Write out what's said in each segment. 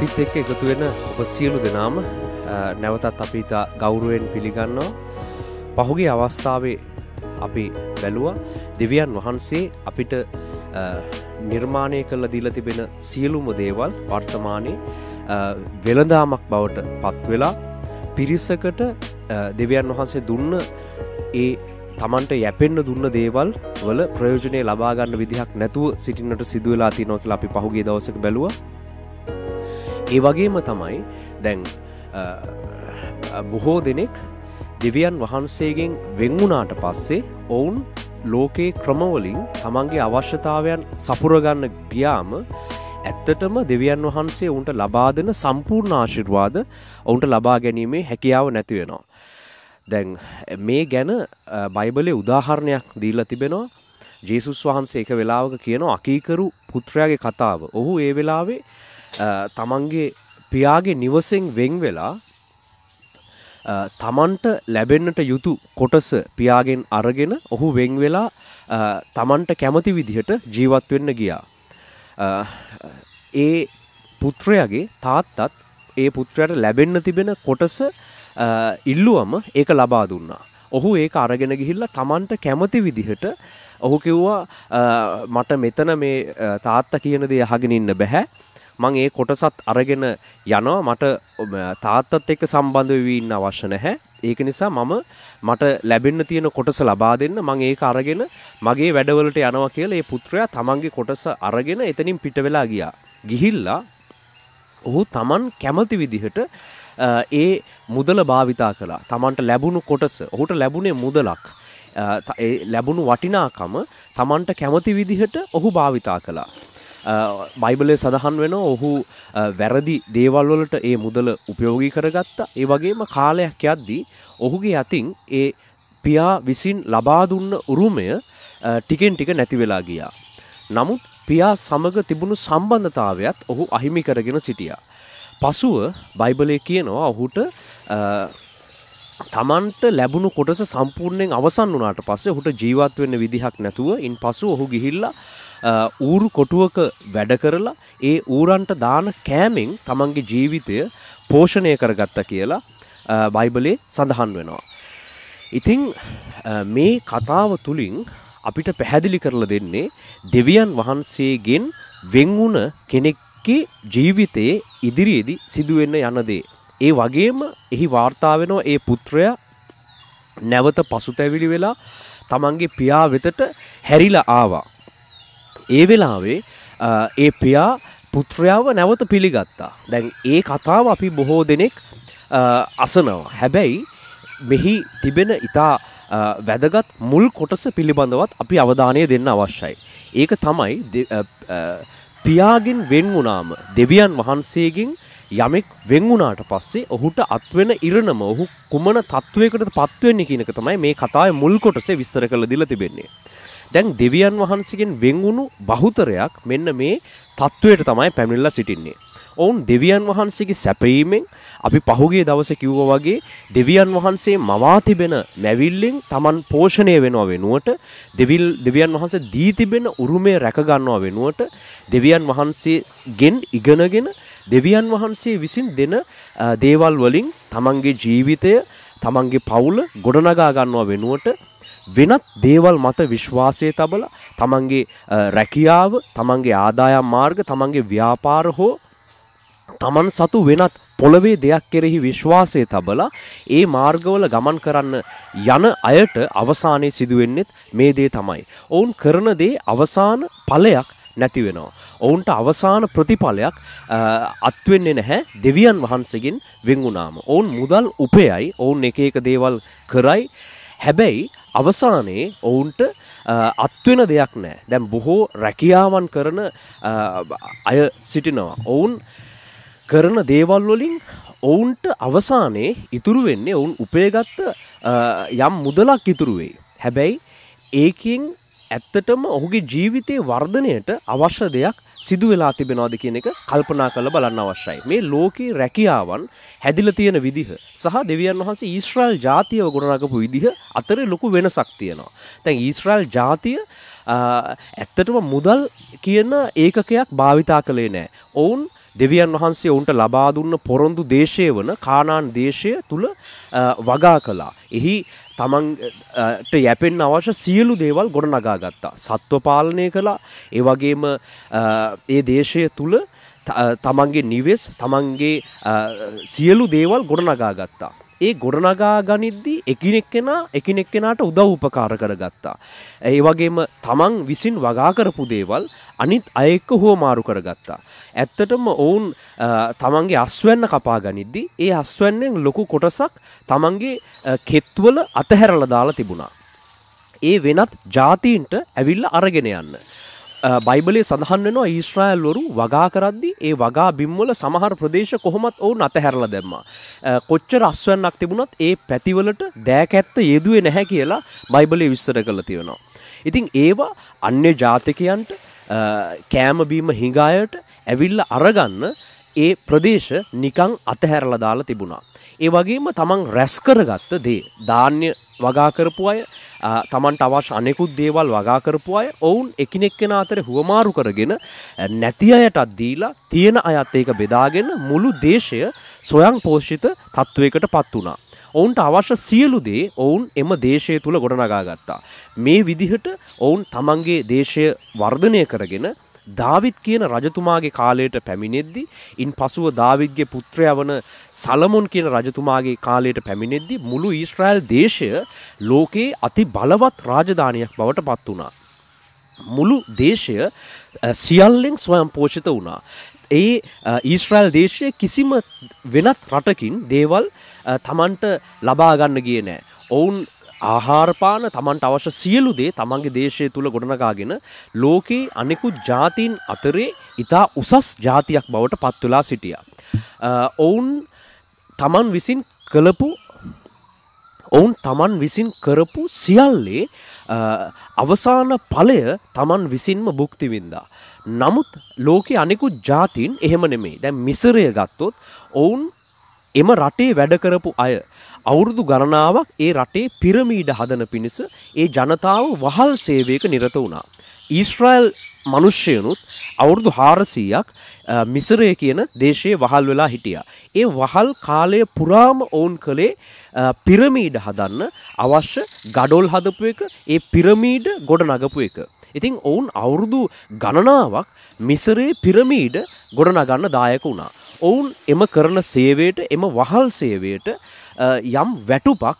අපිත් එක්ක එකතු වෙන ඔබ සියලු දෙනාම නැවතත් අපි ඉතා ගෞරුවෙන් පිළිගන්නවා. පහුගේ අවස්ථාවේ අපි බැලුව දෙවියන් වහන්සේ අපිට නිර්මාණය කළ දීල තිබෙන සියලුම දේවල් වර්තමානයේ වෙළදාමක් බවට පත්වෙලා පිරිසකට දෙවියන් වහන්සේ දුන්න ඒ තමන්ට යැපෙන්න්න දුන්න දේවල් වල ප්‍රයෝජනය ලබාගන්න විදිහක් නැතුව සිටින්නට සිදුවලා තිනොකල අපි පහුගේ දවසක බැලුව ඒ වගේම තමයි දැන් බොහෝ දෙනෙක් දෙවියන් වහන්සේගෙන් වෙංගුණාට පස්සේ ඔවුන් ලෝකයේ ක්‍රමවලින් තමන්ගේ අවශ්‍යතාවයන් සපුරගන්න ගියාම ඇත්තටම දෙවියන් වහන්සේ ඔවුන්ට ලබා දෙන සම්පූර්ණ ආශිර්වාද ඔවුන්ට ලබා ගැනීමේ හැකියාව නැති වෙනවා. දැන් මේ ගැන බයිබලේ උදාහරණයක් දීලා තිබෙනවා. ජේසුස් වහන්සේ එක වෙලාවක කියනවා අකීකරු පුත්‍රයාගේ කතාව. ඔහු ඒ වෙලාවේ තමන්ගේ පියාගේ නිවසෙන් වෙන් වෙලා තමන්ට ලැබෙන්නට යුතු කොටස පියාගෙන් අරගෙන ඔහු වෙන් වෙලා තමන්ට කැමති විදිහට ජීවත් වෙන්න ගියා. ඒ පුත්‍රයගේ තාත්තත් ඒ පුත්‍රයට ලැබෙන්න තිබෙන කොටස ඉල්ලුවම ඒක ලබා දුන්නා. ඔහු ඒක අරගෙන ගිහිල්ලා තමන්ට කැමති විදිහට ඔහු කිව්වා මට මෙතන මේ තාත්තා කියන දේ අහගෙන ඉන්න බැහැ මං ඒ කොටසත් අරගෙන යනවා මට තාත්තත් එක්ක සම්බන්ධ වී ඉන්න අවශ්‍ය නැහැ ඒක නිසා මම මට ලැබෙන්න තියෙන කොටස ලබා දෙන්න මං ඒක අරගෙන මගේ වැඩවලට යනවා කියලා ඒ පුත්‍රයා තමන්ගේ කොටස අරගෙන එතනින් පිට වෙලා ගියා ගිහිල්ලා ඔහු තමන් කැමති විදිහට ඒ මුදල භාවිතා කළා තමන්ට ලැබුණු කොටස ඔහුට ලැබුණේ මුදලක් ලැබුණු වටිනාකම තමන්ට කැමති විදිහට ඔහු භාවිතා කළා බයිබලය සඳහන් වෙන ඔහු වැරදි දේවල්වලට ඒ මුදල උපයෝගී කරගත්තා ඒ වගේම කාලයක් යද්දී ඔහුගේ අතින් ඒ පියා විසින් ලබා දුන්න උරුමය ටිකෙන් ටික නැති වෙලා ගියා. නමුත් පියා සමග තිබුණු සම්බන්ධතාවයත් ඔහු අහිමි කරගෙන සිටියා. පසුව බයිබලය කියනවා ඔහුට තමන්ට ලැබුණු කොටස සම්පූර්ණයෙන් අවසන් වනාට පස්සේ හුට ජීවත් වෙන්න විදිහක් නැතුව ඉන් පසු ඔහු ගිහිල්ලා ඌරු කොටුවක වැඩ කරලා ඒ ඌරන්ට දාන කෑමෙන් තමන්ගේ ජීවිතය පෝෂණය කරගත්ත කියලා බයිබලේ සඳහන් වෙනවා. ඉතිං මේ කතාව තුළින් අපිට පැහැදිලි කරලා දෙන්නේ දෙවියන් වහන්සේගෙන් වෙන්වුණ කෙනෙක්ගේ ජීවිතයේ ඉදිරියේදී සිදුවෙන්න යනදේ. ඒ වගේම එහි වාර්තාාවෙනෝ ඒ පුත්‍රය නැවත පසුතැවිලි වෙලා තමන්ගේ පියා වෙතට හැරිලා ආවා. ඒ වෙලාවේ ඒ පියා පුත්‍රයාව නැවත පිළිගත්තා. දැන් ඒ කතාව අපි බොහෝ දෙනෙක් අසනවා. හැබැයි මෙහි තිබෙන ඉතා වැදගත් මුල් කොටස පිළිබඳවත් අපි අවධානය දෙන්න අවශ්‍යයි. ඒක තමයි පියාගෙන් වෙන් වුණාම දෙවියන් වහන්සේගෙන් යමෙක් වෙන් වුණාට පස්සේ ඔහුට අත්වෙන ඉරණම ඔහු කුමන තත්ත්වයකට පත්වෙන්නේ කියනක තමයි මේ කතාවේ මුල් කොටසේ විස්තර කරලා දීලා තිබෙන්නේ. දැන් දෙවියන් වහන්සේගෙන් වෙන්වුණු බහුතරයක් මෙන්න මේ තත්ත්වයට තමයි පැමිණිලා සිටින්නේ. ඔවුන් දෙවියන් වහන්සේගේ සැපීමෙන් අපි පහුගිය දවසේ කිව්වා වගේ දෙවියන් වහන්සේ මවා තිබෙන මැවිල්ලෙන් Taman පෝෂණය වෙනවා වෙනුවට දෙවිල් දෙවියන් වහන්සේ දී තිබෙන උරුමය රැක ගන්නවා වෙනුවට දෙවියන් වහන්සේගෙන් ඉගෙනගෙන දෙවියන් වහන්සේ විසින් දෙන දේවල් වලින් තමන්ගේ ජීවිතය තමන්ගේ පවුල ගොඩනගා ගන්නවා වෙනුවට වෙනත් දේවල් මත විශ්වාසය තබල තමන්ගේ රැකියාව තමන්ගේ ආදායම් මාර්ග තමන්ගේ ව්‍යාපාර හෝ තමන් සතු වෙනත් පොළවේ දෙයක් කෙරෙහි විශ්වාසය තබලා ඒ මාර්ගවල ගමන් කරන්න යන අයට අවසානයේ සිදුවෙන්නෙත් මේ දේ තමයි. ඔවුන් කරන දේ අවසාන ඵලයක් නැති වෙනවා. ඔවුන්ට අවසාන ප්‍රතිඵලයක් අත්වෙන්නේ නැහැ දෙවියන් වහන්සේගෙන් වෙන් වුණාම. ඔවුන් මුදල් උපයයි, ඔවුන් එක එක දේවල් කරයි. හැබැයි අවසානයේ ඔවුන්ට අත්වෙන දෙයක් නෑ දැම් බොහෝ රැකියාවන් කරන අය සිටිනවා ඔවුන් කරන දේවල් වලින් ඔවුන්ට අවසානයේ ඉතුරු වෙන්නේ ඔවුන් උපයගත්ත යම් මුදලක් ඉතුරුවේ හැබැයි ඒකින් ඇත්තටම ඔහුගේ ජීවිතය වර්ධනයට අවශ්‍ය දෙයක් සිදු වෙලා තිබෙනවාද කියන එක කල්පනා කරලා බලන්න අවශ්‍යයි. මේ ලෝකේ රැකියාවන් හැදිලා තියෙන විදිහ සහ දෙවියන් වහන්සේ ඊශ්‍රායල් ජාතියව ගොඩනගපු විදිහ අතරේ ලොකු වෙනසක් තියෙනවා. දැන් ඊශ්‍රායල් ජාතිය ඇත්තටම මුදල් කියන ඒකකයක් භාවිතා කළේ නෑ. ඔවුන් දෙවියන් වහන්සේ ඔවුන්ට ලබා දුන්න පොරොන්දු දේශය වන කානාන් දේශය තුල වගා කළා. එහි තමන්ට යැපෙන්න අවශ්‍ය සියලු දේවල් ගොඩනගා ගත්තා. සත්ව පාලනය කළා. ඒ වගේම ඒ දේශය තුල තමන්ගේ නිවෙස් තමන්ගේ සියලු දේවල් ගොඩනගා ගත්තා. ඒ ගොඩනගා ගනිද්දී එකිනෙක් කෙනා එකිනෙක් කෙනාට උදව් උපකාර කරගත්තා. ඒ වගේම තමන් විසින් වගා කරපු දේවල් අනිත් අය එක්ක හුවමාරු කරගත්තා. ඇත්තටම ඔවුන් තමන්ගේ අස්වැන්න කපා ගනිද්දී ඒ අස්වැන්නෙන් ලොකු කොටසක් තමන්ගේ කෙත්වල අතහැරලා දාලා තිබුණා. ඒ වෙනත් ජාතීන්ට ඇවිල්ල අරගෙන යන්න. බයිබලේ සඳහන් වෙනවා ඊශ්‍රායල්වරු වගා කරද්දි ඒ වගා බිම්වල සමහර ප්‍රදේශ කොහොමත් ඔවුන් අතහැරල දෙම්ම. කොච්චර අස්වන්නක් තිබුණත් ඒ පැතිවලට දෑකැත්ත යෙදුවේ නැහැ කියලා බයිබලේ විස්තර කළ තියෙනවා. ඉතින් ඒවා අන්‍ය ජාතිකයන්ට කෑමබීම හිඟායට ඇවිල්ල අරගන්න ඒ ප්‍රදේශ නිකං අතහැරල දාලා තිබුණා. ඒ වගේම තමන් රැස්කරගත්ත දේ ධාන්‍ය වගාකරපු අය තමන්ට අවශ්‍ය අනෙකුත් දේවල් වගාකරපු අය ඔවුන් එකනෙක්කෙන අතර හුවමාරු කරගෙන නැති අයටත් දීලා තියෙන අයත් ඒක බෙදාගෙන මුළු දේශය සොයං පෝෂිත තත්ත්වයකට පත් වුණා. ඔවුන්ට අවශ්‍ය සියලු දේ ඔවුන් එම දේශය තුළ ගොඩනගා ගත්තා. මේ විදිහට ඔවුන් තමන්ගේ දේශය වර්ධනය කරගෙන දාවිත් කියන රජතුමාගේ කාලයට පැමිණෙද්දි ඉන් පසුව දාවිත්ගේ පුත්‍රයා වන සලමොන් කියන රජතුමාගේ කාලයට පැමිණෙද්දි මුළු ඊශ්‍රායල් දේශය ලෝකයේ අති බලවත් රාජධානයක් බවට පත් වුණා. මුළු දේශය සියල්ලෙන් ස්වයම් පෝෂිත වුණා. ඒ ඊශ්‍රායිල් දේශය කිසිම වෙනත් රටකින් දේවල් තමන්ට ලබාගන්න ගිය නෑ. ඔවුන් ආහාරපාන තමන්ට අවශ්‍ය සියලු දේ තමන්ගේ දේශය තුළ ගොඩනගාගෙන ලෝකයේ අනෙකු ජාතීන් අතරේ ඉතා උසස් ජාතියක් බවට පත්තුලා සිටිය. ඔවුන් තමන් විසින් කළපු ඔවුන් තමන් විසින් කරපු සියල්ලේ අවසාන ඵලය තමන් විසින්ම භුක්තිවින්දා. නමුත් ලෝකෙ අනෙකුත් ජාතින් එහෙම නෙමේ. දැන් මිසරය ගත්තොත් ඔවුන් එම රටේ වැඩ කරපු අය අවුරුදු ගණනාවක් ඒ රටේ පිරමීඩ හදන පිණිස ඒ ජනතාව වහල් සේවයක නිරත වුණා. ඊස්ට්‍රයිල් මනුෂ්‍යයනුත් අවුරුදු හාරසීයක් මිසරය කියන දේශයේ වහල් වෙලා හිටිය. ඒ වහල් කාලය පුරාම ඔවුන් කළේ පිරමීඩ හදන්න අවශ්‍ය ගඩොල් හදපු එක ඒ පිරමීඩ ගොඩ නගපු එක. ඉතිං ඔවුන් අවුරුදු ගණනාවක් මිසරේ පිරමීඩ ගොඩනගන්න දායක වුණා. ඔවුන් එම කරන සේවයට එම වහල් සේවයට යම් වැටුපක්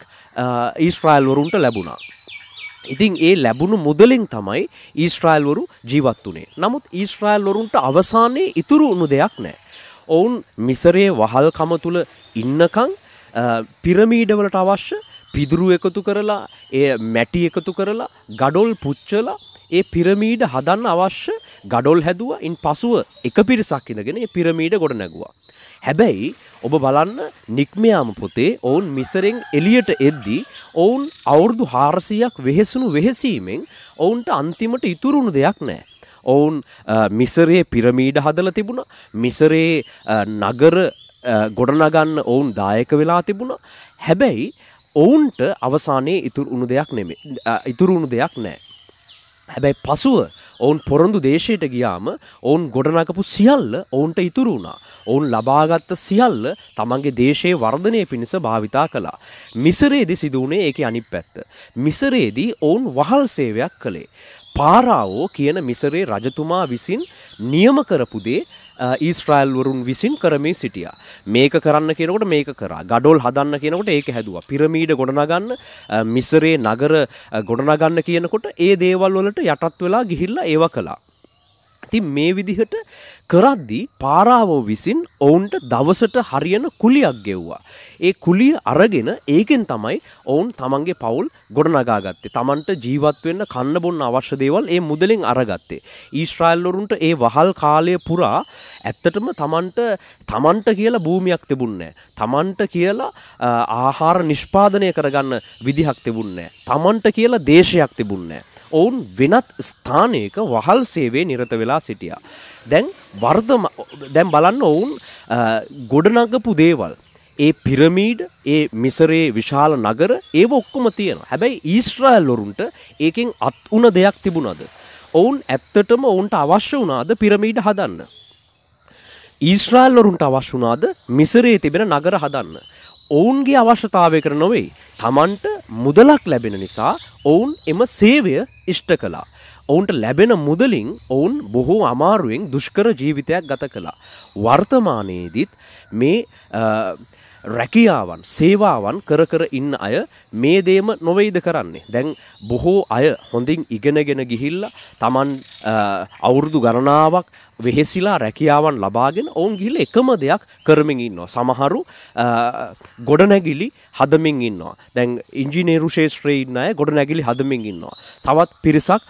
ඊස්ට්‍රයිල්වරුන්ට ලැබුණා. ඉතින් ඒ ලැබුණු මුදලින් තමයි ඊස්ට්‍රයිල්වරු ජීවත් වනේ. නමුත් ඊස්ට්‍රයිල්වරුන්ට අවසානයේ ඉතුරු උණු දෙයක් නෑ. ඔවුන් මිසරයේ වහල්කම තුළ ඉන්නකං පිරමීඩවලට අවශ්‍ය පිදුරු එකතු කරලා ඒ මැටි එකතු කරලා ගඩොල් පුච්චලා ඒ පිරමීඩ හදන්න අවශ්‍ය ගඩොල් හැදුව ඉන් පසුව එක පිරිසක් ඉඳගෙන පිරමීඩ ගොඩ නැගවා. හැබැයි ඔබ බලන්න නික්මයාම පොතේ ඔවුන් මිසරෙන් එලියට එද්දී ඔවුන් අවුරුදු හාරසියක් වෙහෙසුණු වෙහෙසීමෙන් ඔවුන්ට අන්තිමට ඉතුරුණු දෙයක් නෑ. ඔවුන් මිසරේ පිරමීඩ හදල තිබුණ මිසරේ නගර ගොඩනගන්න ඔවුන් දායක වෙලා තිබුණ හැබැයි ඔවුන්ට අවසානයේ ඉතුරුණු දෙයක් නෙමේ ඉතුරුණු දෙයක් නෑ. හැබැයි පසුව ඔවුන් පොරොන්දු දේශයට ගියාම ඔවුන් ගොඩනකපු සියල්ල ඔවුන්ට ඉතුරු වුණා. ඔවුන් ලබාගත්ත සියල්ල තමන්ගේ දේශයේ වර්ධනය පිණිස භාවිතා කළා. මිසරේදි සිදුවනේ ඒක අනිත් පැත්ත. මිසරේදී ඔවුන් වහල් සේවයක් කළේ. පාරාවෝ කියන මිසරේ රජතුමා විසින් නියම කරපු දේ ඊස්ට්‍රයිල්වරුන් විසින් කරමේ සිටිය. මේක කරන්න කෙනකට මේක කර ගඩොල් හදන්න කියනකොට ඒක හැදවා පිරමීඩ ගොඩනගන්න මිසරේ නගර ගොඩනගන්න කියනකොට ඒ දේවල් වලට යටත් වෙලා ගිහිල්ල ඒව කලා. ති මේ විදිහට කරද්දී පාරාවෝ විසින් ඔවුන්ට දවසට හරියන කුලියක් ගෙව්වා. ඒ කුලිය අරගෙන ඒකෙන් තමයි ඔවුන් තමන්ගේ පවුල් ගොඩනගාගත්තේ තමන්ට ජීවත්වවෙන්න කන්න බොන්න අවශ්‍ය දේවල් ඒ මුදලින් අරගත්තේ. ඊශ්‍රයිල්ලොරුන්ට ඒ වහල් කාලය පුරා ඇත්තටම තමන්ට තමන්ට කියලා භූමියක් තිබුන්නේ. තමන්ට කියලා ආහාර නිෂ්පාදනය කරගන්න විදිහක් තිබුන්නේ. තමන්ට කියලා දේශයක් තිබුන්නේ. ඔවුන් වෙනත් ස්ථානයක වහල් සේවේ නිරත වෙලා සිටියා. දැන් වර්ධ දැන් බලන්න ඔවුන් ගොඩනගපු දේවල් ඒ පිරමීඩ් ඒ මිසරේ විශාල නගර ඒ ඔක්කොම තියෙන හැබැයි ඊස්ට්‍රායල්ලොරුන්ට ඒකෙන් අත් වුණ දෙයක් තිබුණද. ඔවුන් ඇත්තටම ඔවුන්ට අවශ්‍ය වනාද පිරමීඩ හදන්න. ඊස්ට්‍රාල්ලොරුන්ට අවශ්‍ය වනාද මිසරේ තිබෙන නගර හදන්න. ඔවුන්ගේ අවශ්‍යතාවය කර නොවෙයි තමන්ට මුදලක් ලැබෙන නිසා ඔවුන් එම සේවය ඉෂ්ට කලා. ඔවුන්ට ලැබෙන මුදලින් ඔවුන් බොහෝ අමාරුවෙන් දුෂ්කර ජීවිතයක් ගත කළා. වර්තමානයේදීත් මේ රැකියාවන් සේවාවන් කර කර ඉන්න අය මේ දේම නොවෙයිද කරන්නේ දැන් බොහෝ අය හොඳින් ඉගෙනගෙන ගිහිල්ලා තමන් අවුරුදු ගණනාවක් වෙහෙසිලා රැකියාවන් ලබාගෙන ඔවුන් ගිහිල්ලා එකම දෙයක් කරමින් ඉන්නවා. සමහරු ගොඩනැගිලි හදමින් ඉන්නවා. දැන් ඉංජිනේරු ශේෂ්ත්‍රයේ ඉන්න අය ගොඩනැගිලි හදමින් ඉන්නවා. තවත් පිරිසක්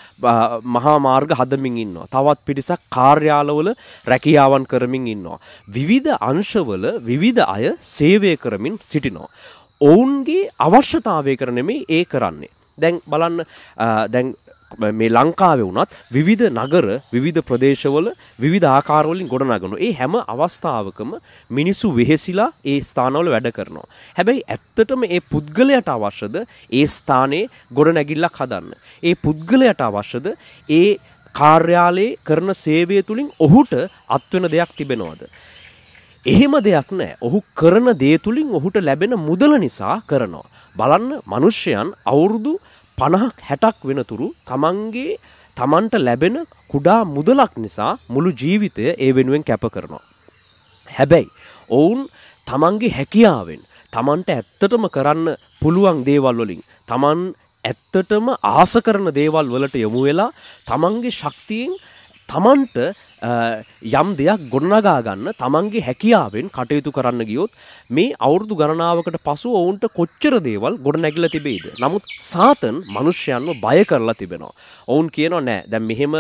මහා මාර්ග හදමින් ඉන්නවා. තවත් පිරිසක් කාර්යාලවල රැකියාවන් කරමින් ඉන්නවා. විවිධ අංශවල විවිධ අය සේවය කරමින් සිටිනවා. ඔවුන්ගේ අවශ්‍යතාවය කරනෙමේ ඒ කරන්නේ. දැන් බලන්න දැන් මේ ලංකාවේ වුණත් විවිධ නගර විවිධ ප්‍රදේශවල විවිධ ආකාරවලින් ගොඩනගන. ඒ හැම අවස්ථාවකම මිනිස්සු වෙහෙසිලා ඒ ස්ථානවල වැඩ කරනවා. හැබැයි ඇත්තටම ඒ පුද්ගලයට අවශ්‍යද ඒ ස්ථානයේ ගොඩනැගිල්ලක් හදන්න. ඒ පුද්ගලයට අවශ්‍යද ඒ කාර්යාලයේ කරන සේවය තුළින් ඔහුට අත්වෙන දෙයක් තිබෙනවද. එහෙම දෙයක් නෑ ඔහු කරන දේ තුළින් ඔහුට ලැබෙන මුදල නිසා කරනවා. බලන්න මනුෂ්‍යයන් අවුරුදු පණහක් හැටක් වෙනතුරු තමන්ගේ තමන්ට ලැබෙන කුඩා මුදලක් නිසා මුළු ජීවිතය ඒ වෙනුවෙන් කැප කරනවා. හැබැයි ඔවුන් තමන්ගේ හැකියාවෙන් තමන්ට ඇත්තටම කරන්න පුළුවන් දේවල් වලින් තමන් ඇත්තටම ආස කරන දේවල් වලට යොමු වෙලා තමන්ගේ ශක්තියෙන් තමන්ට යම් දෙයක් ගොඩනගාගන්න තමන්ගේ හැකියාවෙන් කටයුතු කරන්න ගියොත් මේ අවුරුදු ගණනාවකට පසු ඔවුන්ට කොච්චර දේවල් ගොඩ නැගිල තිබේද. නමුත් සාතන් මනුෂ්‍යයන්ව බය කරලා තිබෙනවා. ඔවුන් කියනවා නෑ දැම් මෙහෙම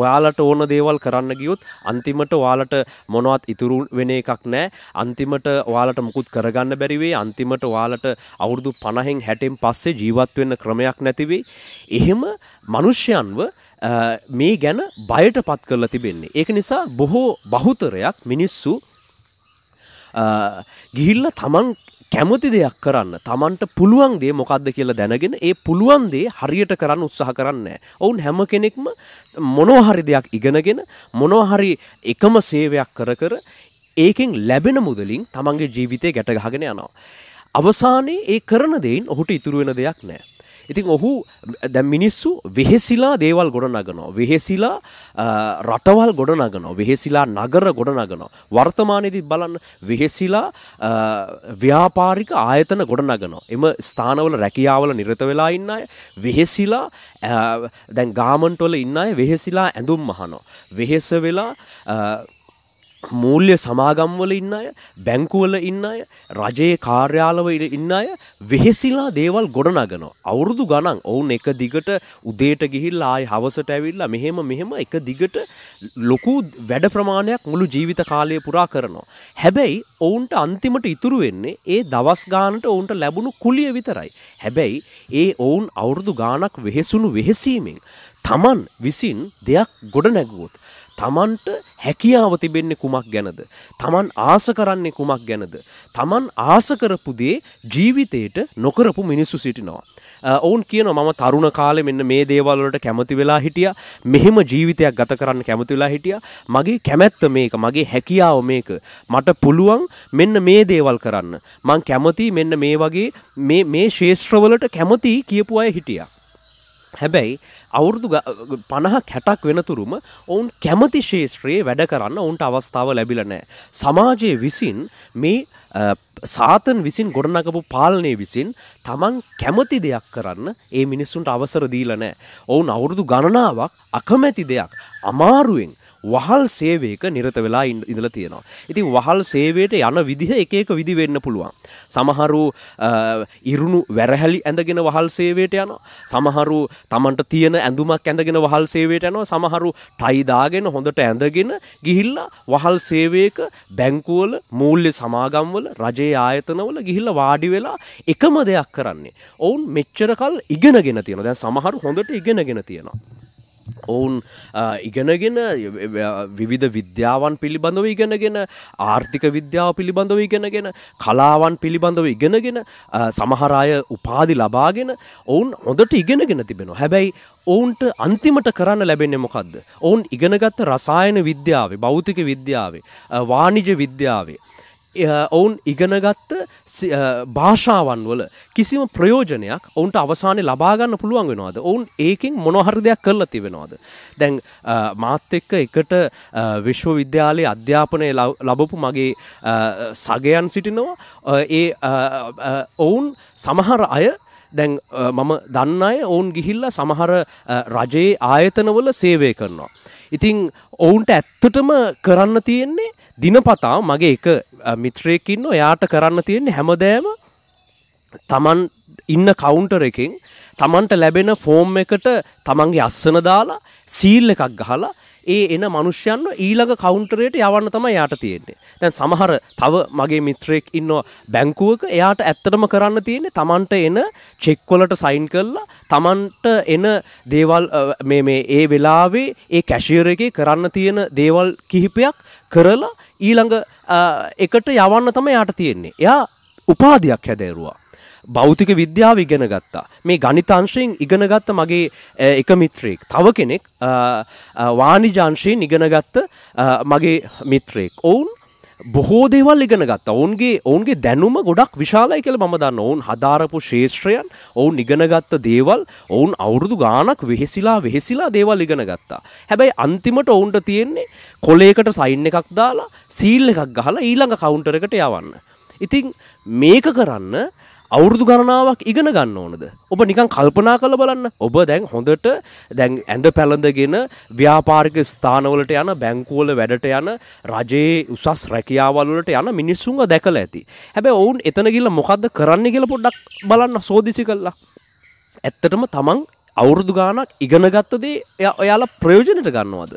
ඔයාලට ඕන දේවල් කරන්න ගියොත් අන්තිමට ඔයාලට මොනවත් ඉතුරු වෙන එකක් නෑ අන්තිමට ඔයාලට මුකුත් කරගන්න බැරිවේ අන්තිමට ඔයාලට අවුරුදු පණහෙන් හැටෙන් පස්සේ ජීවත් වෙන්න ක්‍රමයක් නැතිවේ. එහෙම මනුෂ්‍යයන්ව මේ ගැන බයට පත් කරලා තිබෙන්නේ. ඒක නිසා බොහෝ බහුතරයක් මිනිස්සු ගිහිල්ල තමන් කැමති දෙයක් කරන්න තමන්ට පුළුවන් දේ මොකක්ද කියලා දැනගෙන ඒ පුළුවන් දේ හරියට කරන්න උත්සාහ කරන්න ඔවුන් හැම කෙනෙක්ම මොනෝහරි දෙයක් ඉගෙනගෙන මොනෝහරි එකම සේවයක් කර කර ඒකෙන් ලැබෙන මුදලින් තමන්ගේ ජීවිතය ගැටගහගෙන යනවා. අවසානයේ ඒ කරන දෙයින් ඔහුට ඉතුරු වෙන දෙයක් නෑ. ඉතින් ඔහු දැ මිනිස්සු වෙහෙසිලා දේවල් ගොඩනගනෝ. වෙහෙසිලා රටවල් ගොඩනගනෝ. වෙහෙසිලා නගර ගොඩනගනෝ. වර්තමානයේදී බලන්න වෙහෙසිලා ව්‍යාපාරික ආයතන ගොඩනගනෝ. එම ස්ථානවල රැකියාවල නිරත වෙලා ඉන්න අය වෙහෙසිලා දැන් ගාමන්ටොල ඉන්න අය වෙහෙසිලා ඇඳුම් මහනෝ. වෙහෙස වෙලා මූල්‍ය සමාගම්වල ඉන්න අය බැංකුවල ඉන්න අය රජයේ කාර්යාලවල ඉන්න අය වෙහෙසිලා දේවල් ගොඩනගනවා අවුරුදු ගණන් ඔවුන් එක දිගට උදේට ගිහිල් ආය හවසට ඇවිල්ලා මෙහෙම මෙහෙම එක දිගට ලොකු වැඩ ප්‍රමාණයක් මුළු ජීවිත කාලය පුරා කරනවා හැබැයි ඔවුන්ට අන්තිමට ඉතුරු වෙන්නේ ඒ දවස් ගානට ඔවුන්ට ලැබුණු කුලිය විතරයි හැබැයි ඒ ඔවුන් අවුරුදු ගානක් වෙහෙසුණු වෙහෙසීමෙන් තමන් විසින් දෙයක් ගොඩ නැගුවොත් තමන්ට හැකියාව තිබෙන්නේ කුමක් ගැනද. තමන් ආස කරන්නේ කුමක් ගැනද. තමන් ආසකරපු දේ ජීවිතයට නොකරපු මිනිස්සු සිටිනවා. ඔවුන් කියන මම තරුණ කාලෙ මෙන්න මේ දේවල්වලට කැමති වෙලා හිටිය මෙහෙම ජීවිතයක් ගත කරන්න කැමති වෙලා හිටිය මගේ කැමැත්ත මේක මගේ හැකියාව මේක මට පුළුවන් මෙන්න මේ දේවල් කරන්න මං කැමති මෙන්න මේ වගේ මේ ශේෂත්‍රවලට කැමති කියපු අය හිටියා හැබැයි අවුරුදු පණහ කැටක් වෙනතුරුම ඔවුන් කැමති ශේත්‍රයේ වැඩ කරන්න ඔවුන්ට අවස්ථාව ලැබිලනෑ. සමාජයේ විසින් මේ සාතන් විසින් ගොඩනගපු පාලනය විසින් තමන් කැමති දෙයක් කරන්න ඒ මිනිස්සුන්ට අවසර දීලනෑ. ඔවුන් අවුරුදු ගණනාවක් අකමැති දෙයක් අමාරුවෙන් වහල් සේවයක නිරත වෙලා ඉඳලා තියෙනවා. ඉතින් වහල් සේවයට යන විදිහ එක එක විදි වෙන්න පුළුවන්. සමහරු ඉරුණු වැරහැලි ඇඳගෙන වහල් සේවයට යනවා. සමහරු Tamanට තියෙන ඇඳුමක් ඇඳගෙන වහල් සේවයට යනවා. සමහරු ටයි දාගෙන හොඳට ඇඳගෙන ගිහිල්ලා වහල් සේවයක බැංකුවල මූල්‍ය සමාගම්වල රජයේ ආයතනවල ගිහිල්ලා වාඩි වෙලා එකම දෙයක් කරන්නේ. ඔවුන් මෙච්චර කල් ඉගෙනගෙන තියෙනවා. දැන් සමහරු හොඳට ඉගෙනගෙන තියෙනවා. ඔවුන් ඉගෙනගෙන විවිධ විද්‍යාවන් පිළිබඳව ඉගෙනගෙන ආර්ථික විද්‍යාව පිළිබඳව ඉගෙනගෙන කලාවන් පිළිබඳව ඉගෙනගෙන සමහරාය උපාදි ලබාගෙන ඔවුන් හොඳට ඉගෙනගෙන තිබෙනවා හැබැයි ඔවුන්ට අන්තිමට කරන්න ලැබෙන්නේ මොකක්ද ඔවුන් ඉගෙනගත්ත රසායන විද්‍යාවේ භෞතික විද්‍යාවේ වානිජ විද්‍යාවේ ඔවුන් ඉගෙනගත්ත භාෂාවන් වල කිසිම ප්‍රයෝජනයක් ඔවුන්ට අවසානය ලබාගන්න පුළුවන් වෙනවාද ඔවුන් ඒකින් මොනොහරි දෙයක් කරලා තිබෙනවාද. දැන් මාත් එක්ක එකට විශ්ව විද්‍යාලයේ අධ්‍යාපනය ලබපු මගේ සගයන් සිටිනවා ඒ ඔවුන් සමහර අය දැන් මම දන්න අය ඔවුන් ගිහිල්ලා සමහර රජයේ ආයතනවල සේවය කරනවා. ඉතිං ඔවුන්ට ඇත්තටම කරන්න තියෙන්නේ දිනපතා මගේ එක මිත්‍රයකින්න ඔයාට කරන්න තියෙන්නේ හැමදෑම තමන් ඉන්න කවුන්ටර එකෙන් තමන්ට ලැබෙන ෆෝම් එකට තමන්ගේ අස්සන දාලා සීල් එකක් ගහලා ඒ එන මනුෂ්‍යයන්ව ඊළඟ කවුන්ටරයට යවන්න තමයි යාට තියෙන්නේ. දැන් සමහර තව මගේ මිත්‍රයෙක් ඉන්නවා බැංකුවක එයාට ඇත්තටම කරන්න තියෙන්නේ Tamanට එන චෙක් වලට සයින් කරලා Tamanට එන දේවල් මේ මේ ඒ වෙලාවේ ඒ කැෂියර් එකේ කරන්න තියෙන දේවල් කිහිපයක් කරලා ඊළඟ එකට යවන්න තම යාට තියෙන්නේ. එයා උපාධයක් හැදෑරුවා. බෞතික විද්‍යාව ඉගෙන ගත්තා. මේ ගනිතංශයෙන් ඉගෙන ගත්ත මගේ එක මිත්‍රයෙක්. තව කෙනෙක් වානිජංශයෙන් ඉගෙන ගත්ත මගේ මිත්‍රයෙක්. ඔවුන් බොහෝ දේවල් ඉගෙන ගත්තා ඔවුන්ගේ ඔවුන්ගේ දැනුම ගොඩක් විශාලයි කියල මම දන්න ඔවුන් හදාරපු ශේෂත්‍රයන් ඔවුන් ඉගෙනගත්ත දේවල් ඔවුන් අවුරුදු ගානක් වෙහෙසිලා වෙහෙසිලා දේවල් ඉගෙන ගත්තා හැබැයි අන්තිමට ඔවුන්ට තියෙන්නේ කොලේකට සයින් එකක් දාලා සීල් එකක් ගහලා ඊළඟ කවුන්ටර එකට යවන්න ඉතින් මේක කරන්න අවුරුදු ගණනාවක් ඉගෙන ගන්න ඕනද. ඔබ නිකන් කල්පනා කළ බලන්න ඔබ දැන් හොඳට දැන් ඇඳ පැළඳගෙන ව්‍යාපාරික ස්ථානවලට යන බැංකුවල වැඩට යන රජයේ උසස් රැකියාවලට යන මිනිස්සුන්ව දැකලා ඇති. හැබැ ඔවුන් එතනගිල්ල මොකක්ද කරන්න කියල පොඩ්ඩක් බලන්න සෝදිසි කල්ලා. ඇත්තටම තමන් අවුරුදු ගානක් ඉගෙනගත්තදේ ඔයාලා ප්‍රයෝජනයට ගන්නවාද.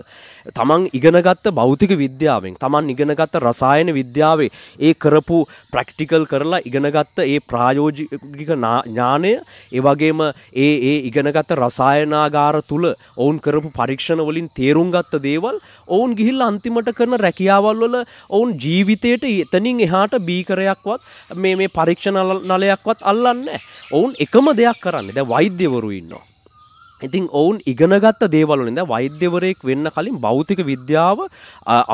තමන් ඉගෙනගත්ත බෞතික විද්‍යාවෙන් තමන් ඉගෙනගත්ත රසායන විද්‍යාවේ ඒ කරපු ප්‍රක්ටිකල් කරලා ඉගෙනගත්ත ඒ ප්‍රායෝජික ඥානය ඒවගේම ඒ ඒ ඉගෙනගත්ත රසායනාගාර තුළ ඔවුන් කරපු පරීක්ෂණ වලින් තේරුම් ගත්ත දේවල් ඔවුන් ගිහිල්ල අන්තිමට කරන රැකියාවල් වල ඔවුන් ජීවිතයට එතනින් එහාට බීකරයක්වත් මේ මේ පරීක්ෂණ නලයක්වත් අල්ලන්න ඔවුන් එකම දෙයක් කරන්න ද වෛද්‍යවරු ඉන්නවා ඉතින් ඔවුන් ඉගෙනගත්ත දේවලුනින්ද වෛද්‍යවරයෙක් වෙන්න කලින් භෞතික විද්‍යාව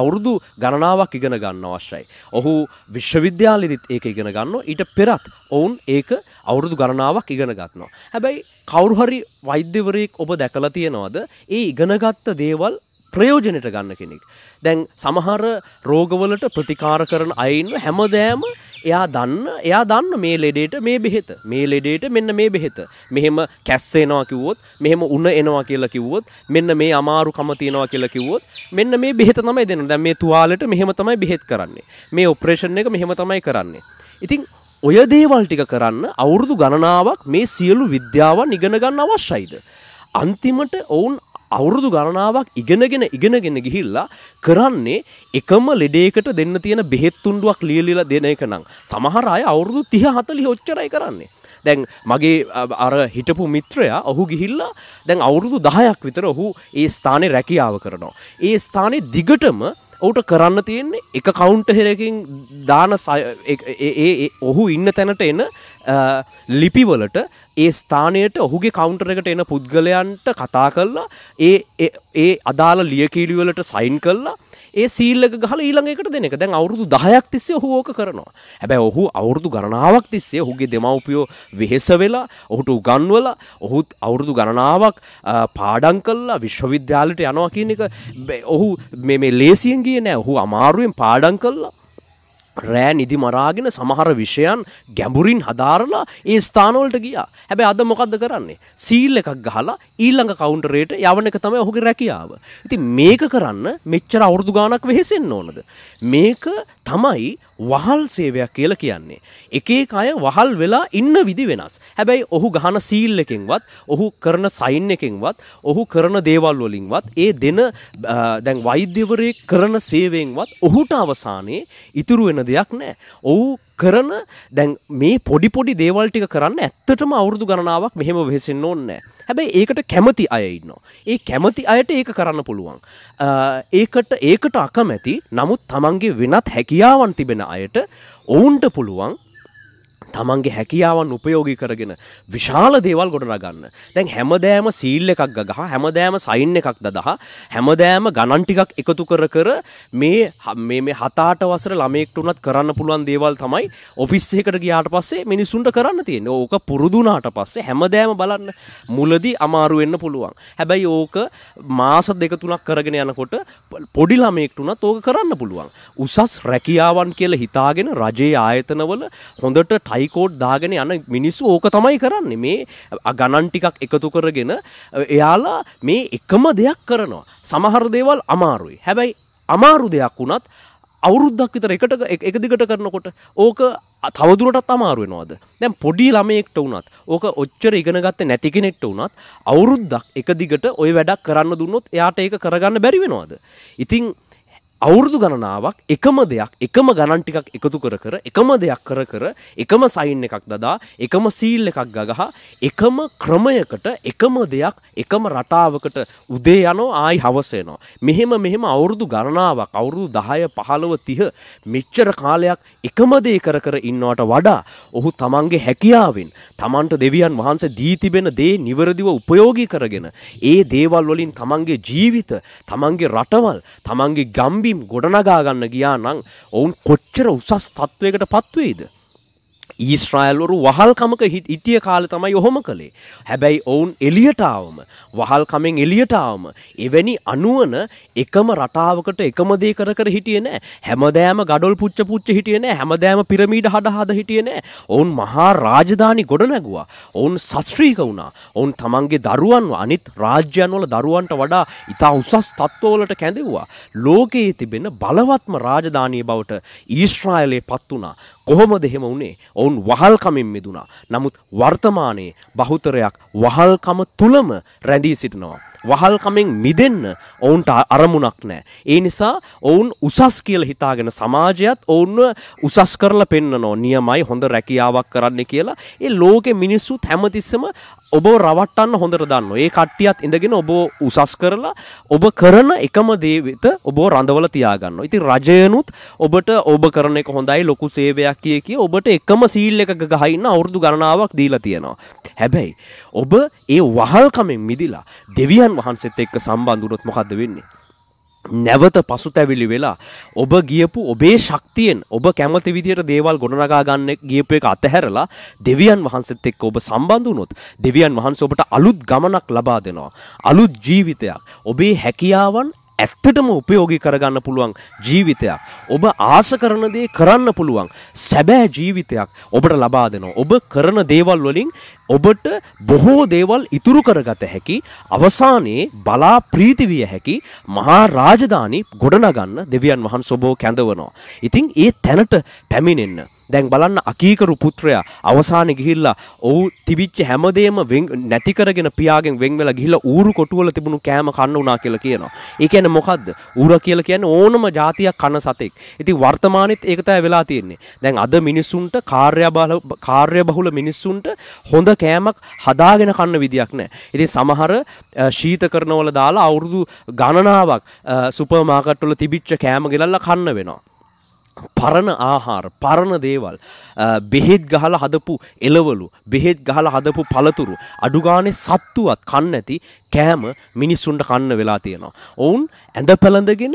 අවුරුදු ගණනාවක් ඉගෙන ගන්න අවශ්‍යයි. ඔහු විශ්වවිද්‍යාලෙදිත් ඒක ඉගෙන ගන්නවා. ඊට පෙරත් ඔවුන් ඒක අවුරුදු ගණනාවක් ඉගෙන ගන්නවා. හැබැයි කවුරු හරි වෛද්‍යවරයෙක් ඔබ දැකලා තියනවද? ඒ ඉගෙනගත්ත දේවල් ප්‍රයෝජනෙට ගන්න කෙනෙක්. දැන් සමහර රෝගවලට ප්‍රතිකාර කරන අයින්ව හැමදෑම එයා දන්න එයා දන්න මේ ලෙඩේට මේ බෙහෙත මේ ලෙඩේට මෙන්න මේ බෙහෙත මෙහෙම කැස්සේනවා කිව්වොත් මෙහෙම උණ එනවා කියලා කිව්වොත් මෙන්න මේ අමාරු කම තියෙනවා කියලා කිව්වොත් මෙන්න මේ බෙහෙත තමයි දෙන්න දැන් මේ තුවාලෙට මෙහෙම තමයි බෙහෙත් කරන්නේ මේ ඔපරේෂන් එක මෙහෙම තමයි කරන්නේ ඉතින් ඔය දේවල් ටික කරන්න අවුරුදු ගණනාවක් මේ සියලු විද්‍යාවන් ඉගෙන ගන්න අවශ්‍යයිද අන්තිමට ඔවුන් අවුරුදු ගණනාවක් ඉගෙනගෙන ඉගෙනගෙන ගිහිල්ලා කරන්නේ එකම ලෙඩේකට දෙන්න තියෙන බෙහෙත් තුණ්ඩුවක් ලියලිලා දෙන එක නම් සමහර අය අවුරුදු 30 40 ඔච්චරයි කරන්නේ. දැන් මගේ අර හිටපු මිත්‍රයා ඔහු ගිහිල්ලා දැන් අවුරුදු 10ක් විතර ඔහු ඒ ස්ථානේ රැකියාව කරනවා. ඒ ස්ථානේ දිගටම ඔහුට කරන්න තියෙන්නේ එක කවුන්ටහෙරකින් දාන ඒ ඔහු ඉන්න තැනට එන ලිපිවලට ඒ ස්ථානයට ඔහුගේ කවුන්ටර එකට එන පුද්ගලයන්ට කතා කල්ලා ඒ ඒ අදාළ ලියකීලිවලට සයින් කල්ලා ඒ සීල්ලක ගහල ඊළඟකට දෙනෙක දැන් අවුරුදු දහයක් තිස්සේ ඔහු ඕක කරනවා. හැබැයි ඔහු අවුරුදු ගණනාවක් තිස්සේ ඔහුගේ දෙමව්පියෝ වෙහෙස වෙලා ඔහුට උගන්වලා ඔහුත් අවුරුදු ගණනාවක් පාඩම් කළා විශ්වවිද්‍යාලයට යනවා කියන එක ඔහු මේ මේ ලේසියෙන් ගියේ නෑ. ඔහු අමාරුවෙන් පාඩම් කළා. රෑ නිදි මරාගෙන සමහර විෂයන් ගැඹුරින් හදාරලා ඒ ස්ථානවලට ගියා. හැබැයි අද මොකද්ද කරන්නේ? සීල් එකක් ගහලා ඊළඟ කවුන්ටරේට යවන එක තමයි ඔහුගේ රැකියාව. ඉතින් මේක කරන්න මෙච්චර අවුරුදු ගාණක් වෙහෙසෙන්න ඕනද? මේක තමයි වහල් සේවයක් කියල කියන්නේ. එකේ අය වහල් වෙලා ඉන්න විදි වෙනස්. හැබැයි ඔහු ගහන සීල් එකෙන්වත් ඔහු කරන සයින් එකෙන්වත් ඔහු කරන දේවල් වලින්වත් ඒ දෙන දැන් වෛද්‍යවරය කරන සේවෙන්වත් ඔහුට අවසානයේ ඉතුරු වෙන දෙයක් නෑ. ඔහු කරන දැන් මේ පොඩි පොඩි දේවල් ටික කරන්න ඇත්තටම අවුරුදු ගණනාවක් මෙහෙම වෙහෙසෙන්න ඕන්නෑ හැබැයි ඒකට කැමති අය ඉන්නවා. ඒ කැමති අයට ඒක කරන්න පුළුවන්. ඒකට ඒකට අකමැති නමුත් තමන්ගේ වෙනත් හැකියාවන් තිබෙන අයට ඔවුන්ට පුළුවන් තමන්ගේ හැකියාවන් උපයෝගී කරගෙන විශාල දේවල් ගොඩනගන්න දැන් හැමදෑම සීල් එකක් ගහ හැමදෑම සයින් එකක් දදහ හැමදෑම ගණන් ටිකක් එකතු කර කර මේ මේ හතාට වසර ළමෙක්ට උනත් කරන්න පුළුවන් දේවල් තමයි ඔෆිස් එකට ගියාට පස්සේ මිනිස්සුන්ට කරන්න තියෙන ඕක පුරුදුනාට පස්සේ හැමදෑම බලන්න මුලදී අමාරුවෙන්න පුළුවන් හැබැයි ඕක මාස දෙක තුනක් කරගෙන යනකොට පොඩි ළමෙක්ටුනත් ඕක කරන්න පුළුවන් උසස් රැකියාවන් කියල හිතාගෙන රජයේ ආයතනවල හොඳට ටයි බයිකෝඩ් දාගෙන යන මිනිස්සු ඕක තමයි කරන්නේ මේ ගණන් ටිකක් එකතු කරගෙන එයාලා මේ එකම දෙයක් කරනවා සමහර දේවල් අමාරුයි හැබැයි අමාරු දෙයක් වුණත් අවුරුද්දක් විතර එකට එක දිගට කරනකොට ඕක තවදුරටත් අමාරුවෙනවාද දැම් පොඩි ළමයෙක්ට වුණත් ඕක ඔච්චර ඉගෙන ගත්ත නැති කෙනෙක්ට වුණත් අවුරුද්දක් එක දිගට ඔය වැඩක් කරන්න දුන්නොත් එයාට ඒක කරගන්න බැරි වෙනවාද ඉතින් අවුරුදු ගණනාවක් එකම දෙයක් එකම ගණන් ටිකක් එකතු කර කර එකම දෙයක් කර කර එකම සයින් එකක් දදා එකම සීල් එකක් ගගහ එකම ක්‍රමයකට එකම දෙයක් එකම රටාවකට උදේ යනෝ ආයි හවසේනවා මෙහෙම මෙහෙම අවුරුදු ගණනාවක් අවුරුදු 10 15 30 මෙච්චර කාලයක් එකම දේ කර කර ඉන්නවට වඩා ඔහු තමන්ගේ හැකියාවෙන් තමන්ට දෙවියන් වහන්සේ දී තිබෙන දේ නිවැරදිව උපයෝගී කරගෙන ඒ දේවල් වලින් තමන්ගේ ජීවිත තමන්ගේ රටවල් තමන්ගේ ගම්බි පිළිබිම් ගොඩනගාගන්න ගියා නම් ඔවුන් කොච්චර උසස් තත්ත්වයකට පත්වේද. ඊස්්‍රයිල්ලොරු වහල්කමක හිටිය කාල තමයි ඔහොම කළේ. හැබැයි ඔවුන් එලියටාවම වහල්කමෙන් එලියටාවම. එවැනි අනුවන එකම රටාවකට එකමදේ කර කර හිටිය නෑ හැමදෑම ගඩොල් පුච්ච පුච්ච හිටිය නෑ හැමදෑම පිරමීඩ හඩ හද හිටිය නෑ ඔවුන් මහා රාජධානි ගොඩනැගවා. ඔවුන් සස්ත්‍රීක වුණා ඔවුන් තමන්ගේ දරුවන්ව අනිත් රාජ්‍යයන්වල දරුවන්ට වඩා ඉතා උසස් තත්ත්වෝලට කැඳෙව්වා. ලෝකයේ තිබෙන බලවත්ම රාජධානය බවට ඊස්්‍රායිලේ පත් වනා. කොහොමද එහෙම වුණේ? ඔවුන් වහල්කමින් මිදුණා. නමුත් වර්තමානයේ බහුතරයක් වහල්කම තුලම රැඳී සිටිනවා. වහල්කමෙන් මිදෙන්න ඔවුන්ට අරමුණක් නැහැ. ඒ නිසා ඔවුන් උසස් කියලා හිතාගෙන සමාජයත් ඔවුන්ව උසස් කරලා පෙන්නනවා. නියමයි හොඳ රැකියාවක් කරන්න කියලා. ඒ ලෝකේ මිනිස්සුත් හැමතිස්සම ඔබ රවට්ටන්න හොඳට දන්න ඒ කට්ටියත් ඉඳගෙන ඔබ උසස් කරලා ඔබ කරන එකම දේවිත ඔබ රඳවල තියාගන්න ඉති රජයනුත් ඔබට ඔබ කරන එක හොඳයි ලොකු සේවයක් කිය කිය ඔබට එකම සීල් එක ගහන්න අවුරදු ගණනාවක් දීලා තියෙනවා හැබැයි ඔබ ඒ වහල්කමෙන් මිදිලා දෙවියන් වහන්සෙත් එක්ක සම්බන්ධුනොත් මොකක්ද වෙන්නේ නැවත පසුතැවිලි වෙලා ඔබ ගියපු ඔබේ ශක්තියෙන් ඔබ කැමති විදියට දේවල් ගොඩනගා ගන්න ගියපු එක අතහැරලා දෙවියන් වහන්සේත් එක්ක ඔබ සම්බන්ධ වුණොත් දෙවියන් වහන්සේ ඔබට අලුත් ගමනක් ලබා දෙනවා අලුත් ජීවිතයක් ඔබේ හැකියාවන් ඇත්තටම උපයෝගී කරගන්න පුළුවන් ජීවිතයක් ඔබ ආස කරන දේ කරන්න පුළුවන් සැබෑ ජීවිතයක් ඔබට ලබා දෙනවා ඔබ කරන දේවල් වලින් ඔබට බොහෝ දේවල් ඉතුරු කරගත හැකි අවසානයේ බලා ප්‍රීතිවිය හැකි මහා රාජධානි ගොඩනගන්න දෙවියන් වහන් සොබෝ කැඳවනවා. ඉතින් ඒ තැනට පැමිණෙන්න. දැන් බලන්න අකීකරු පුත්‍රයා අවසාන ගිහිල්ලා ඔහු තිබිච්ච හැමදේම නැති කරගෙන පියාගෙන් වෙන් වෙලා ගිහිල්ලා ඌරු කොටුවල තිබුණු කෑම කන්න උනා කියලා කියනවා. ඒ කියන්නේ මොකද්ද? ඌර කියලා කියන්නේ ඕනම જાතියක් කන සතෙක්. ඉතින් වර්තමානෙත් ඒක තමයි වෙලා තියෙන්නේ. දැන් අද මිනිස්සුන්ට කාර්යබහුල කාර්යබහුල මිනිස්සුන්ට හොඳ කෑමක් හදාගෙන කන්න විදියක් නෑ. ඉතින් සමහර ශීත කරනවල දාලා අවුරුදු ගණනාවක් සුපර් මාකට් වල තිබිච්ච කෑම ගෙලල්ලා කන්න වෙනවා. පරණ ආහාර පරණ දේවල් බෙහෙත් ගහලා හදපු එළවලු බෙහෙත් ගහලා හදපු පළතුරු අඩුගානේ සත්තුවත් කන්න ඇති කෑම මිනිස්සුන්ට කන්න වෙලා තියෙනවා. ඔවුන් ඇඳ පැළඳගෙන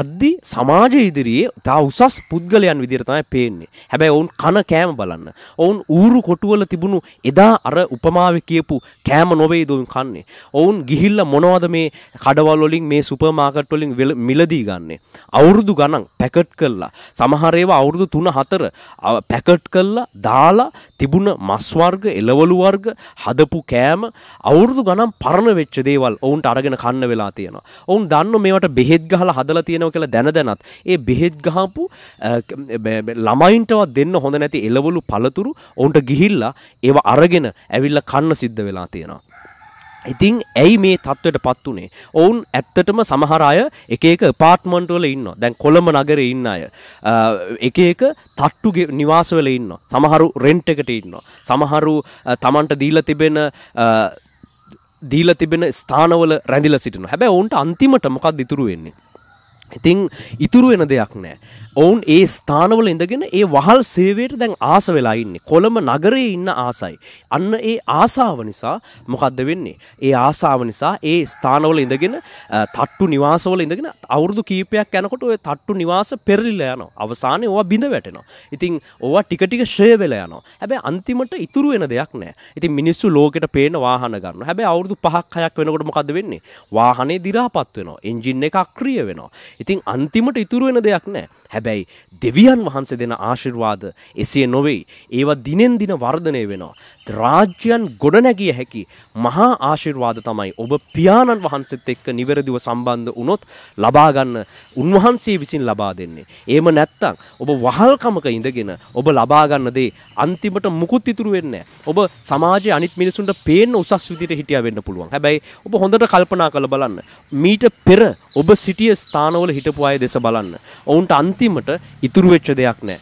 යද්දි සමාජ ඉදිරියේ තා උසස් පුද්ගලයන් විදිහට තමයි පේන්නේ. හැබැයි ඔවුන් කන කෑම බලන්න. ඔවුන් ඌරු කොටුවල තිබුණු එදා අර උපමාවේ කියපු කෑම නොවේ දුන් කන්නේ. ඔවුන් ගිහිල්ලා මොනවද මේ කඩවල් වලින් මේ සුපර් මාකට් වලින් මිලදී ගන්නෙ. අවුරුදු ගණන් පැකට් කළා. සමහර ඒවා අවුරුදු 3 4 පැකට් කළා දාලා තිබුණ මස් වර්ග, එළවලු වර්ග, හදපු කෑම අවුරුදු ගණන් පරණ වෙච්ච වෙච්ච දේවල් ඔවුන්ට අරගෙන කන්න වෙලා තියෙනවා. ඔවුන් දන්න මේවට බෙහෙත් ගහලා හදලා තියෙනවා කියලා දැන දැනත් ඒ බෙහෙත් ගහපු ළමයින්ටවත් දෙන්න හොඳ නැති එළවලු පළතුරු ඔවුන්ට ගිහිල්ලා ඒව අරගෙන ඇවිල්ලා කන්න සිද්ධ වෙලා තියෙනවා. ඉතින් ඇයි මේ තත්ත්වයට පත් වනේ ඔවුන් ඇත්තටම සමහර අය එක එක පාර්ට්මන්ට්වල ඉන්න දැන් කොළඹ නගරේ ඉන්න අය එක එක තට්ටු නිවාසවල ඉන්න සමහරු රෙන්ට් එකට ඉන්න සමහරු තමන්ට දීලා තිබෙන දීල තිබෙන ස්ථානවල රැඳිල සිටින හැබැ ඔවුන්ට අන්තිමට මොකක් ඉතුරු වෙන්නේ ඉතිං ඉතුරු වෙන දෙයක් නෑ ඔවුන් ඒ ස්ථානවල ඉඳගෙන ඒ වහල් සේවයට දැන් ආස වෙලා ඉන්නේ කොළඹ නගරයේ ඉන්න ආසයි. අන්න ඒ ආසාව නිසා මොකක්ද වෙන්නේ. ඒ ආසාව නිසා ඒ ස්ථානවල ඉඳගෙන තට්ටු නිවාසවල ඉඳගෙන අවුරුදු කීපයක් යනකොට ඔය තට්ටු නිවාස පෙරලිලා යනවා. අවසානයේ ඕවා බිඳ වැටෙනවා. ඉතින් ඕවා ටික ටික ෂය වෙලා යනවා. හැබැයි අන්තිමට ඉතුරු වෙන දෙයක් නැහැ. ඉතින් මිනිස්සු ලෝකෙට පේන වාහන ගන්නවා. හැබැයි අවුරුදු 5ක් 6ක් වෙනකොට මොකද වෙන්නේ? වාහනේ දි ඉදිරියාපත් වෙනවා එන්ජින් එක අක්‍රිය වෙනවා. ඉතින් අන්තිමට ඉතුරු වෙන දෙයක් නෑ. හැබැයි දෙවියන් වහන්සේ දෙන ආශිර්වාද එසේ නොවෙයි. ඒවා දිනෙන් දින වර්ධනය වෙනවා. රාජ්‍යයන් ගොඩනැගිය හැකි මහා ආශිර්වාද තමයි ඔබ පියාණන් වහන්සේත් එක්ක නිවැරදිව සම්බන්ධ වුණොත් ලබා ගන්න උන්වහන්සේ විසින් ලබා දෙන්නේ. එහෙම නැත්තම් ඔබ වහල්කමක ඉඳගෙන ඔබ ලබා ගන්න දේ අන්තිමට මුකුත් ඉතුරු වෙන්නේ නැහැ. ඔබ සමාජයේ අනිත් මිනිසුන්ට පේන්න උසස් විදිහට හිටියා වෙන්න පුළුවන්. හැබැයි ඔබ හොඳට කල්පනා කරලා බලන්න. මීට පෙර ඔබ සිටිය ස්ථානවල හිටපු අය දෙස බලන්න. ඔවුන්ට අන්ති අන්තිමට ඉතුරු වෙච්ච දෙයක් නෑ.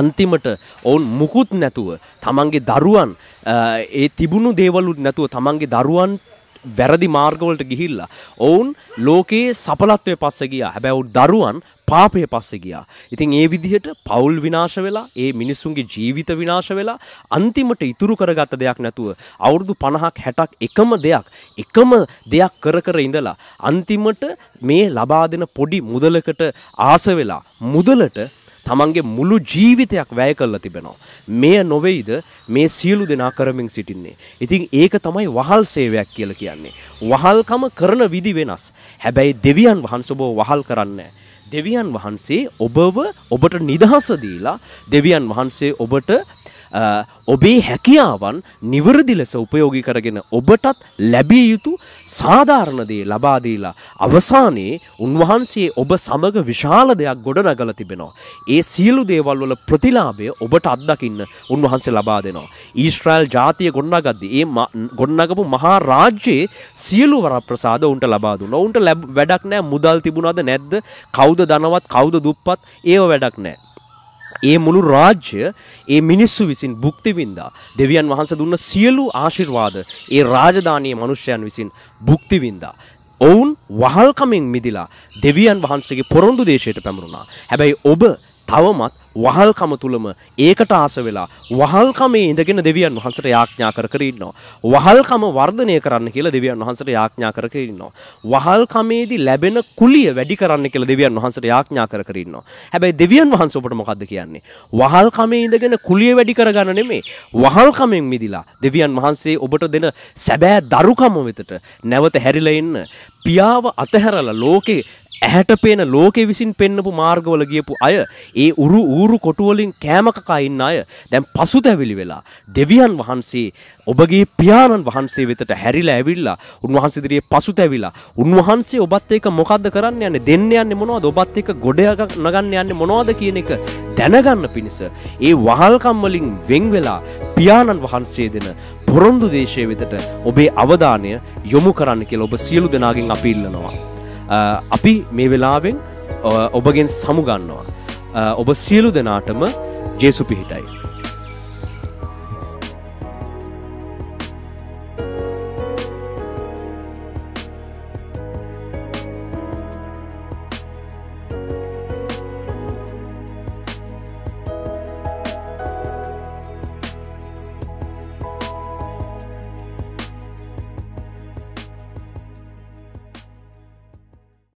අන්තිමට ඔවුන් මුකුත් නැතුව තමන්ගේ දරුවන් ඒ තිබුණු දේවලුත් නැතුව තමන්ගේ දරුවන්ට වැරදි මාර්ගවලට ගිහිල්ලා. ඔවුන් ලෝකයේ සපලත්වය පස්ස ගියා. හැබැයි දරුවන් පාපය පස්සේ ගියා. ඉතින් ඒ විදිහට පවුල් විනාශ වෙලා, ඒ මිනිසුන්ගේ ජීවිත විනාශ වෙලා අන්තිමට ඉතුරු කරගත්ත දෙයක් නැතුව අවුරුදු 50ක් 60ක් එකම දෙයක්, එකම දෙයක් කර කර ඉඳලා අන්තිමට මේ ලබා දෙන පොඩි මුදලකට ආස වෙලා මුදලට තමන්ගේ මුළු ජීවිතයක් වැය කරලා තිබෙනවා. මෙය නොවෙයිද මේ සියලු දෙනා කරමින් සිටින්නේ. ඉතින් ඒක තමයි වහල් සේවයක් කියලා කියන්නේ. වහල්කම කරන විදි වෙනස්. හැබැයි දෙවියන් වහන්සේ ඔබ වහල් කරන්නේ දෙවියන් වහන්සේ ඔබව ඔබට නිදහස දීලා දෙවියන් වහන්සේ ඔබට ඔබේ හැකියාවන් නිවරදි ලෙස උපයෝගී කරගෙන ඔබටත් ලැබිය යුතු සාධාරණ දේ ලබා දීලා අවසානයේ උන්වහන්සේ ඔබ සමග විශාල දෙයක් ගොඩනගලා තිබෙනවා. ඒ සියලු දේවල් වල ප්‍රතිලාභය ඔබට අත්දකින්න උන්වහන්සේ ලබා දෙනවා. ඊශ්‍රායල් ජාතිය ගොඩනගද්දී ඒ ගොඩනගපු මහා රාජ්‍යයේ සියලු වරප්‍රසාද උන්ට ලබා දුන්නා. උන්ට වැඩක් නැහැ මුදල් තිබුණාද නැද්ද? කවුද ධනවත් කවුද දුප්පත්? ඒව වැඩක් නැහැ. ඒ මුළු රාජ්‍ය ඒ මිනිස්සු විසින් භුක්තිවින්දා දෙවියන් වහන්ස දුන්න සියලු ආශිර්වාද ඒ රාජධානයේ මනුෂ්‍යයන් විසින් භුක්තිවින්දා. ඔවුන් වහල්කමින් මිදිලා දෙවියන් වහන්සේගේ පොරොන්දු දේශයට පැමරුණා. හැබැයි ඔබ තවමත් වහල්කම තුළම ඒකට ආස වෙලා වහල්කමේ ඉඳගෙන දෙවියන් වහන්සට යාඥා කර කර ඉන්නවා. වහල්කම වර්ධනය කරන්න කියලා දෙවියන් වහන්සට යාඥා කර කර ඉන්නවා. වහල්කමේදී ලැබෙන කුලිය වැඩි කරන්න කියලා දෙවියන් වහන්සට යාඥා කර කර ඉන්නවා. හැබැයි දෙවියන් වහන්ස ඔබට මොකද්ද කියන්නේ? වහල්කමේ ඉඳගෙන කුලිය වැඩි කරගන්න නෙමෙයි. වහල්කමෙන් මිදිලා දෙවියන් වහන්සේ ඔබට දෙන සැබෑ දරුකම වෙතට නැවත හැරිලා ඉන්න පියාව අතහැරලා ලෝකේ ඇහැට පේන ලෝකෙ විසින් පෙන්නපු මාර්ගවල ගියපු අය ඒ උරු ඌරු කොටුවලින් කෑමකකයින්න අය දැන් පසුතැවිලි වෙලා දෙවියන් වහන්සේ ඔබගේ පියාණන් වහන්සේ වෙතට හැරිලා ඇවිල්ලා උන්වහන්සේ දිරියේ පසුතැවිලා උන්වහන්සේ ඔබත් එක්ක මොකද්ද කරන්න යන්නේ දෙන්න යන්නේ මොනවද ඔබත් එක්ක ගොඩ නගන්න යන්නේ මොනවද කියන එක දැනගන්න පිණිස ඒ වහල්කම් වලින් වෙන් වෙලා පියාණන් වහන්සේ දෙන පොරොන්දු දේශය වෙතට ඔබේ අවධානය යොමු කරන්න කියලා ඔබ සියලු දෙනාගෙන් අපි ඉල්ලනවා අපි මේ වෙලාවෙන් ඔබගෙන් සමුගන්නවා. ඔබ සියලු දෙනාටම ජේසු පිහිටයි.